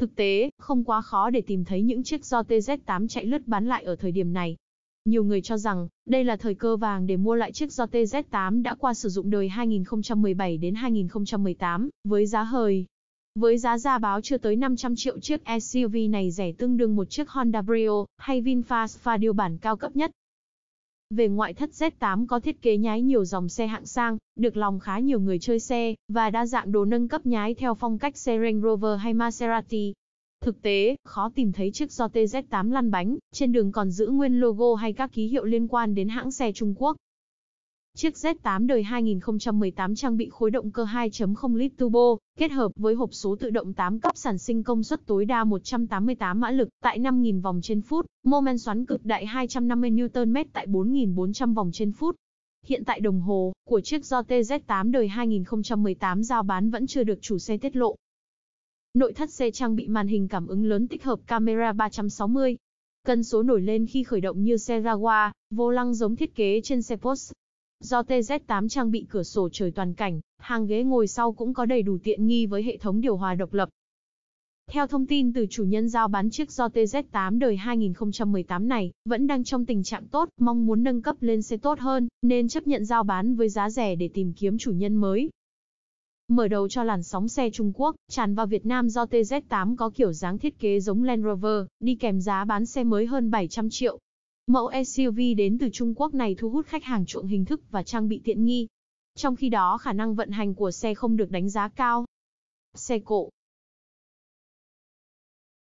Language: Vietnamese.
Thực tế, không quá khó để tìm thấy những chiếc do TZ8 chạy lướt bán lại ở thời điểm này. Nhiều người cho rằng, đây là thời cơ vàng để mua lại chiếc do TZ8 đã qua sử dụng đời 2017 đến 2018, với giá hời. Với giá ra báo chưa tới 500 triệu chiếc SUV này rẻ tương đương một chiếc Honda Brio hay VinFast Fabio bản cao cấp nhất, về ngoại thất Z8 có thiết kế nhái nhiều dòng xe hạng sang, được lòng khá nhiều người chơi xe, và đa dạng đồ nâng cấp nhái theo phong cách xe Range Rover hay Maserati. Thực tế, khó tìm thấy chiếc do TZ8 lăn bánh, trên đường còn giữ nguyên logo hay các ký hiệu liên quan đến hãng xe Trung Quốc. Chiếc Z8 đời 2018 trang bị khối động cơ 2.0 lít turbo, kết hợp với hộp số tự động 8 cấp sản sinh công suất tối đa 188 mã lực tại 5.000 vòng trên phút, mô men xoắn cực đại 250 Nm tại 4.400 vòng trên phút. Hiện tại đồng hồ của chiếc do TZ8 đời 2018 giao bán vẫn chưa được chủ xe tiết lộ. Nội thất xe trang bị màn hình cảm ứng lớn tích hợp camera 360. Cân số nổi lên khi khởi động như xe Jaguar, vô lăng giống thiết kế trên xe Porsche, Do TZ8 trang bị cửa sổ trời toàn cảnh, hàng ghế ngồi sau cũng có đầy đủ tiện nghi với hệ thống điều hòa độc lập. Theo thông tin từ chủ nhân giao bán chiếc do TZ8 đời 2018 này, vẫn đang trong tình trạng tốt, mong muốn nâng cấp lên xe tốt hơn, nên chấp nhận giao bán với giá rẻ để tìm kiếm chủ nhân mới. Mở đầu cho làn sóng xe Trung Quốc, tràn vào Việt Nam do TZ8 có kiểu dáng thiết kế giống Land Rover, đi kèm giá bán xe mới hơn 700 triệu, Mẫu SUV đến từ Trung Quốc này thu hút khách hàng chuộng hình thức và trang bị tiện nghi. Trong khi đó khả năng vận hành của xe không được đánh giá cao. Xe cộ